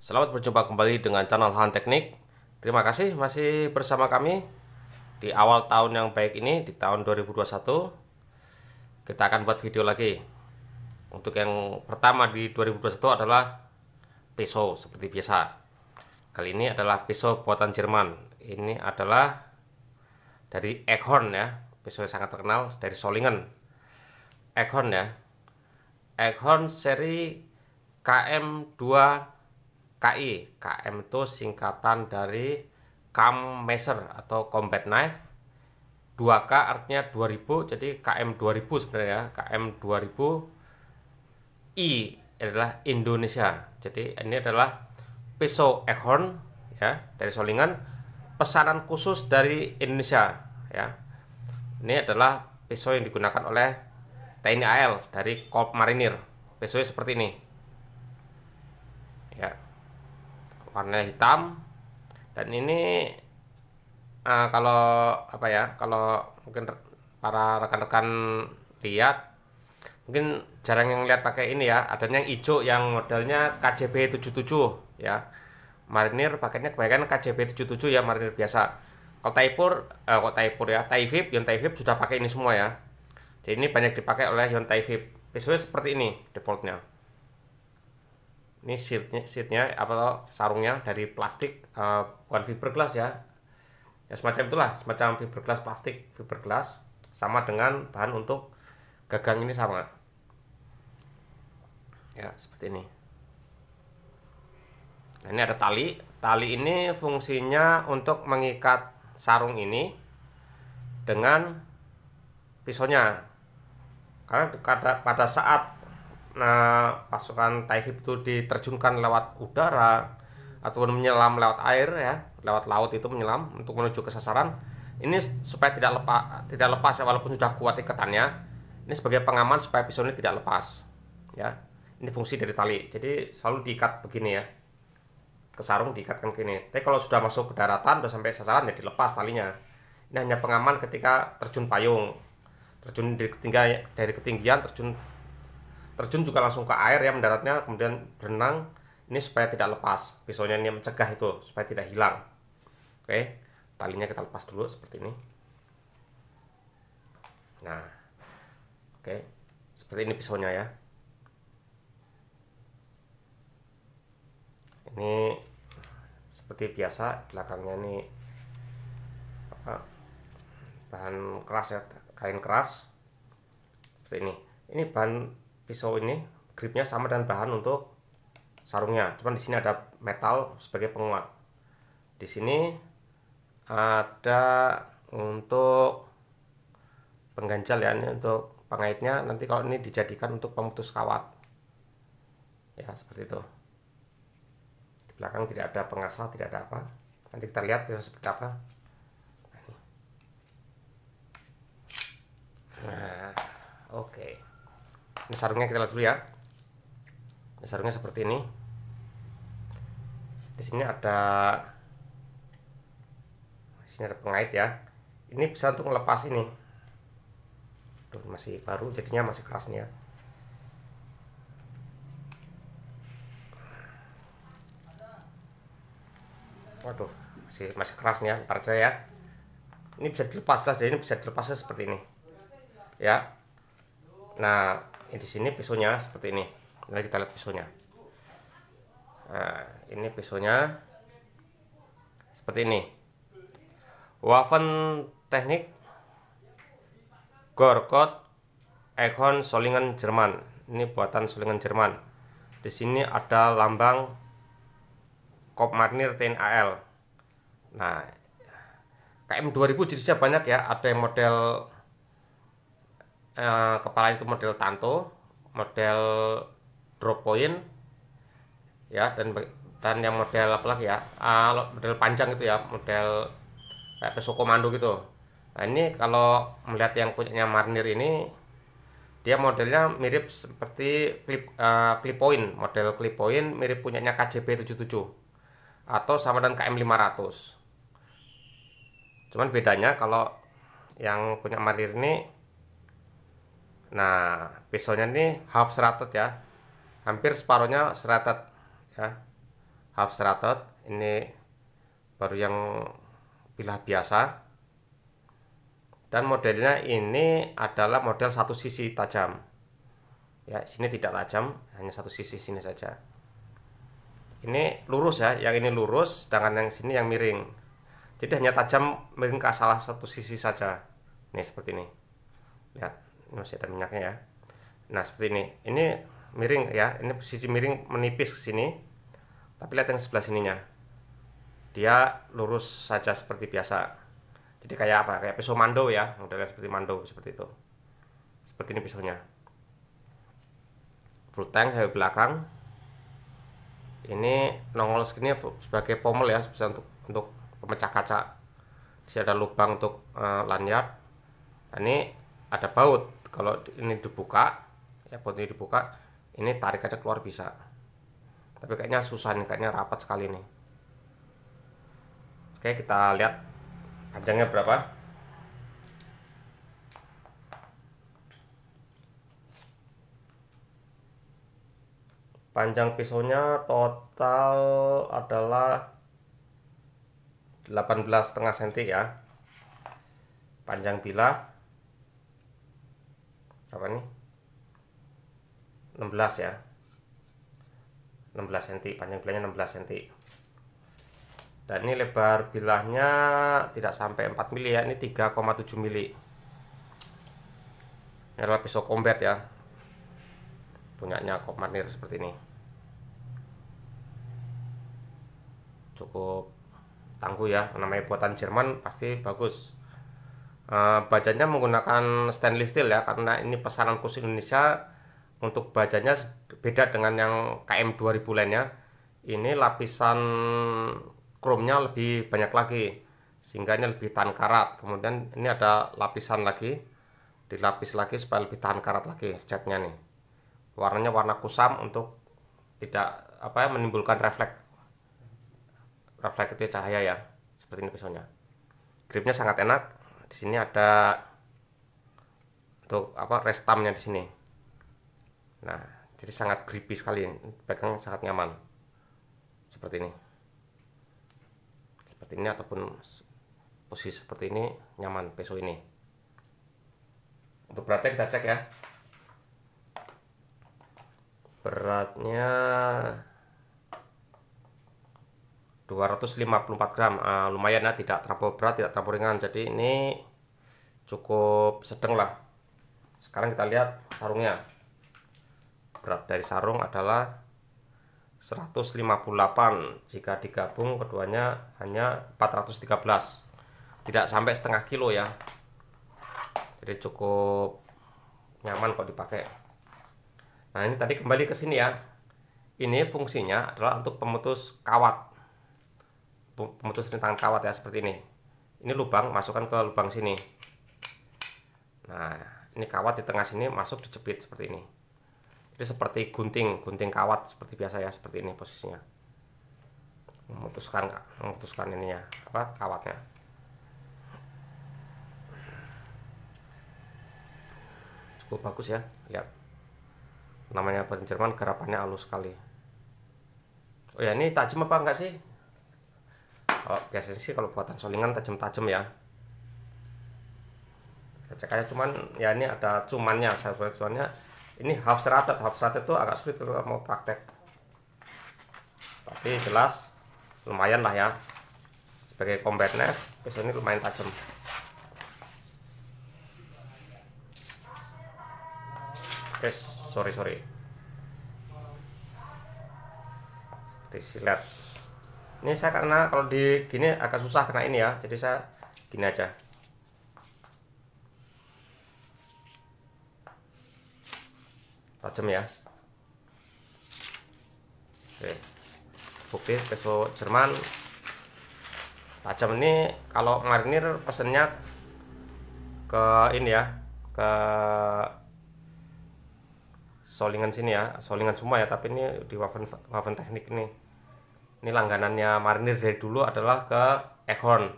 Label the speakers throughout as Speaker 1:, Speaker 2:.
Speaker 1: Selamat berjumpa kembali dengan channel Han Teknik. Terima kasih masih bersama kami di awal tahun yang baik ini di tahun 2021. Kita akan buat video lagi. Untuk yang pertama di 2021 adalah peso seperti biasa. Kali ini adalah peso buatan Jerman. Ini adalah dari Eckhorn ya. Peso yang sangat terkenal dari Solingen. Eckhorn ya. Eckhorn seri KM2 KI. KM itu singkatan dari Kam Messer atau Combat Knife. 2K artinya 2000, jadi KM 2000 sebenarnya. Ya. KM 2000 I adalah Indonesia. Jadi ini adalah Peso Ekhorn ya dari Solingan pesanan khusus dari Indonesia ya. Ini adalah peso yang digunakan oleh TNI AL dari Korps Marinir. Pisau seperti ini. Ya warna hitam dan ini uh, kalau apa ya kalau mungkin para rekan-rekan lihat mungkin jarang yang lihat pakai ini ya adanya yang hijau yang modelnya KJB 77 ya Marinir pakainya kebanyakan KJB 77 ya Marinir biasa kalau Taipur eh, kalau Taipur ya Taivip Hyundai Vip sudah pakai ini semua ya jadi ini banyak dipakai oleh Hyundai Vip biasanya seperti ini defaultnya ini seatnya, sheetnya apa sarungnya dari plastik uh, bukan fiberglass ya ya semacam itulah semacam fiberglass plastik fiberglass sama dengan bahan untuk gagang ini sama ya seperti ini nah, ini ada tali tali ini fungsinya untuk mengikat sarung ini dengan pisaunya karena pada saat nah pasukan Taifib itu diterjunkan lewat udara atau menyelam lewat air ya lewat laut itu menyelam untuk menuju ke sasaran ini supaya tidak lepas tidak lepas ya walaupun sudah kuat ikatannya ini sebagai pengaman supaya pisau ini tidak lepas ya ini fungsi dari tali jadi selalu diikat begini ya ke sarung diikatkan gini tapi kalau sudah masuk ke daratan sudah sampai sasaran ya dilepas talinya ini hanya pengaman ketika terjun payung terjun dari ketinggian dari ketinggian terjun terjun juga langsung ke air ya mendaratnya kemudian berenang ini supaya tidak lepas pisaunya ini mencegah itu supaya tidak hilang oke talinya kita lepas dulu seperti ini nah oke seperti ini pisaunya ya ini seperti biasa belakangnya ini apa bahan keras ya kain keras seperti ini ini bahan pisau ini gripnya sama dengan bahan untuk sarungnya cuman di sini ada metal sebagai penguat di sini ada untuk pengganjal ya ini untuk pengaitnya nanti kalau ini dijadikan untuk pemutus kawat ya seperti itu di belakang tidak ada pengasah tidak ada apa nanti kita lihat pisau seperti apa nah oke okay ini sarungnya kita lihat dulu ya ini sarungnya seperti ini di sini ada di sini ada pengait ya ini bisa untuk melepas ini tuh masih baru jadinya masih keras nih ya waduh masih masih keras nih ya ntar aja ya ini bisa dilepas lah jadi ini bisa dilepas seperti ini ya nah di sini pisaunya seperti ini nah kita lihat pisaunya nah, ini pisaunya seperti ini Waffen teknik gorkot Econ Solingen Jerman ini buatan Solingen Jerman di sini ada lambang Kopmarnir TNAL nah KM 2000 jenisnya banyak ya ada yang model Eh, kepala itu model tanto model drop point ya dan dan yang model apa lagi ya uh, model panjang gitu ya model kayak peso komando gitu nah ini kalau melihat yang punyanya Marnir ini dia modelnya mirip seperti clip uh, clip point model clip point mirip punyanya KJB 77 atau sama dengan KM 500 cuman bedanya kalau yang punya Marnir ini Nah, pisaunya ini half serrated ya. Hampir separuhnya serrated ya. Half serrated ini baru yang bilah biasa. Dan modelnya ini adalah model satu sisi tajam. Ya, sini tidak tajam, hanya satu sisi sini saja. Ini lurus ya, yang ini lurus, sedangkan yang sini yang miring. Jadi hanya tajam miring ke salah satu sisi saja. Nih seperti ini. Lihat masih ada minyaknya ya nah seperti ini ini miring ya ini posisi miring menipis ke sini tapi lihat yang sebelah sininya dia lurus saja seperti biasa jadi kayak apa kayak pisau mando ya modelnya seperti mando seperti itu seperti ini pisaunya full tank dari belakang ini nongol segini sebagai pommel ya bisa untuk untuk pemecah kaca di ada lubang untuk uh, lanyard nah, ini ada baut kalau ini dibuka ya buat ini dibuka ini tarik aja keluar bisa tapi kayaknya susah nih kayaknya rapat sekali nih oke kita lihat panjangnya berapa panjang pisaunya total adalah 18 setengah senti ya panjang bilah apa nih 16 ya 16 cm panjang bilahnya 16 cm dan ini lebar bilahnya tidak sampai 4 mm ya ini 3,7 mm ini adalah pisau combat ya punyanya komanir seperti ini cukup tangguh ya namanya buatan Jerman pasti bagus Uh, eh, bajanya menggunakan stainless steel ya karena ini pesanan khusus Indonesia untuk bajanya beda dengan yang KM 2000 lainnya. Ini lapisan kromnya lebih banyak lagi sehingga ini lebih tahan karat. Kemudian ini ada lapisan lagi dilapis lagi supaya lebih tahan karat lagi catnya nih. Warnanya warna kusam untuk tidak apa ya menimbulkan refleks reflektif cahaya ya seperti ini pisaunya gripnya sangat enak di sini ada untuk apa restamnya di sini nah jadi sangat grippy sekali pegang sangat nyaman seperti ini seperti ini ataupun posisi seperti ini nyaman peso ini untuk beratnya kita cek ya beratnya 254 gram uh, lumayan ya tidak terlalu berat tidak terlalu ringan jadi ini cukup sedang lah sekarang kita lihat sarungnya berat dari sarung adalah 158 jika digabung keduanya hanya 413 tidak sampai setengah kilo ya jadi cukup nyaman kok dipakai nah ini tadi kembali ke sini ya ini fungsinya adalah untuk pemutus kawat pemutus rintangan kawat ya seperti ini ini lubang masukkan ke lubang sini nah ini kawat di tengah sini masuk dijepit seperti ini ini seperti gunting gunting kawat seperti biasa ya seperti ini posisinya memutuskan memutuskan ininya apa kawatnya cukup bagus ya lihat namanya batin Jerman garapannya halus sekali oh ya ini tajam apa enggak sih kalau biasanya sih kalau buatan solingan tajam-tajam ya kita cek aja cuman ya ini ada cumannya saya cumannya ini half serat, half serat itu agak sulit kalau mau praktek tapi jelas lumayan lah ya sebagai combat knife biasanya lumayan tajam oke sorry sorry seperti ini saya karena kalau di gini agak susah kena ini ya jadi saya gini aja tajam ya oke bukti peso Jerman tajam ini kalau marinir pesennya ke ini ya ke solingan sini ya solingan semua ya tapi ini di waven waven teknik ini ini langganannya Marinir dari dulu adalah ke Ekhorn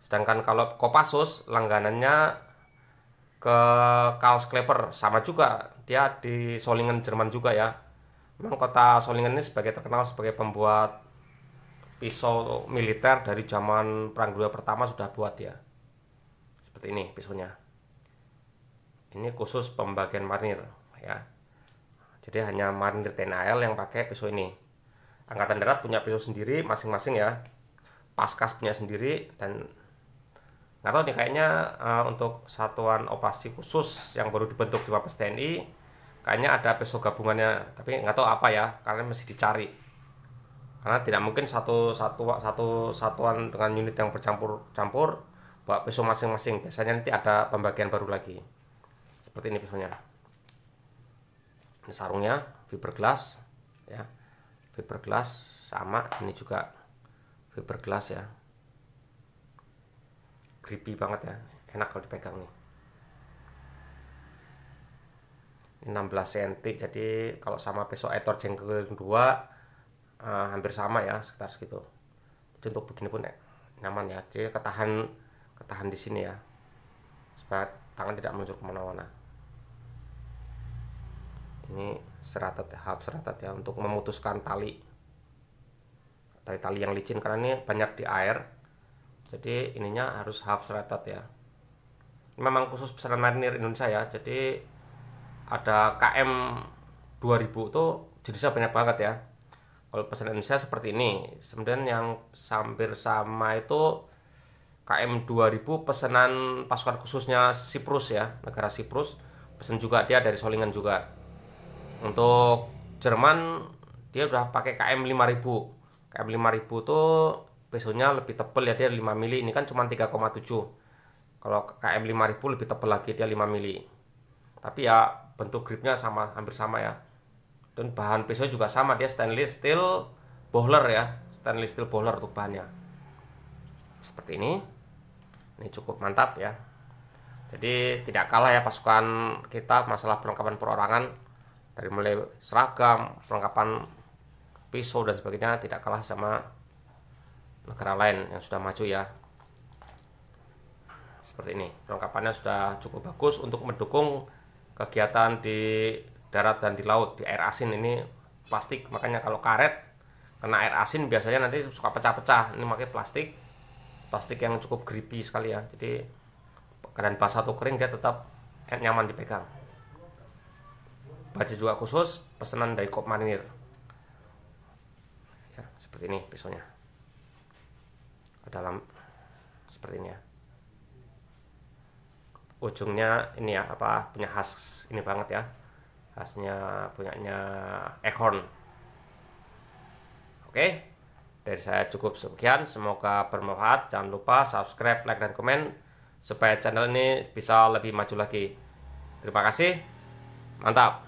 Speaker 1: sedangkan kalau Kopassus langganannya ke Karl Klepper sama juga dia di Solingen Jerman juga ya memang kota Solingen ini sebagai terkenal sebagai pembuat pisau militer dari zaman perang dunia pertama sudah buat ya seperti ini pisaunya ini khusus pembagian marinir ya jadi hanya marinir TNAL yang pakai pisau ini angkatan darat punya pisau sendiri masing-masing ya paskas punya sendiri dan nggak tahu nih kayaknya uh, untuk satuan operasi khusus yang baru dibentuk di Mabes TNI kayaknya ada pisau gabungannya tapi nggak tahu apa ya karena masih dicari karena tidak mungkin satu satu satu satuan dengan unit yang bercampur campur bawa pisau masing-masing biasanya nanti ada pembagian baru lagi seperti ini pisaunya ini sarungnya fiberglass ya fiberglass sama ini juga fiberglass ya grippy banget ya enak kalau dipegang nih 16 cm jadi kalau sama peso etor jengkel 2 eh, hampir sama ya sekitar segitu jadi untuk begini pun eh, nyaman ya jadi ketahan ketahan di sini ya supaya tangan tidak meluncur kemana-mana ini seratat ya, half seratat ya untuk memutuskan tali tali-tali yang licin karena ini banyak di air jadi ininya harus half seratat ya ini memang khusus pesanan marinir Indonesia ya jadi ada KM 2000 itu jenisnya banyak banget ya kalau pesanan Indonesia seperti ini kemudian yang hampir sama itu KM 2000 pesanan pasukan khususnya Siprus ya negara Siprus pesan juga dia dari Solingan juga untuk Jerman dia udah pakai KM 5000 KM 5000 tuh pesonya lebih tebel ya dia 5 mili ini kan cuma 3,7 kalau KM 5000 lebih tebel lagi dia 5 mili tapi ya bentuk gripnya sama hampir sama ya dan bahan peso juga sama dia stainless steel bowler ya stainless steel bowler untuk bahannya seperti ini ini cukup mantap ya jadi tidak kalah ya pasukan kita masalah perlengkapan perorangan dari mulai seragam perlengkapan pisau dan sebagainya tidak kalah sama negara lain yang sudah maju ya seperti ini perlengkapannya sudah cukup bagus untuk mendukung kegiatan di darat dan di laut di air asin ini plastik makanya kalau karet kena air asin biasanya nanti suka pecah-pecah ini pakai plastik plastik yang cukup grippy sekali ya jadi keadaan pas satu kering dia tetap nyaman dipegang baja juga khusus pesanan dari Kop Marinir ya, seperti ini pisaunya dalam seperti ini ya ujungnya ini ya apa punya khas ini banget ya khasnya punyanya Ekorn. oke dari saya cukup sekian semoga bermanfaat jangan lupa subscribe like dan komen supaya channel ini bisa lebih maju lagi terima kasih mantap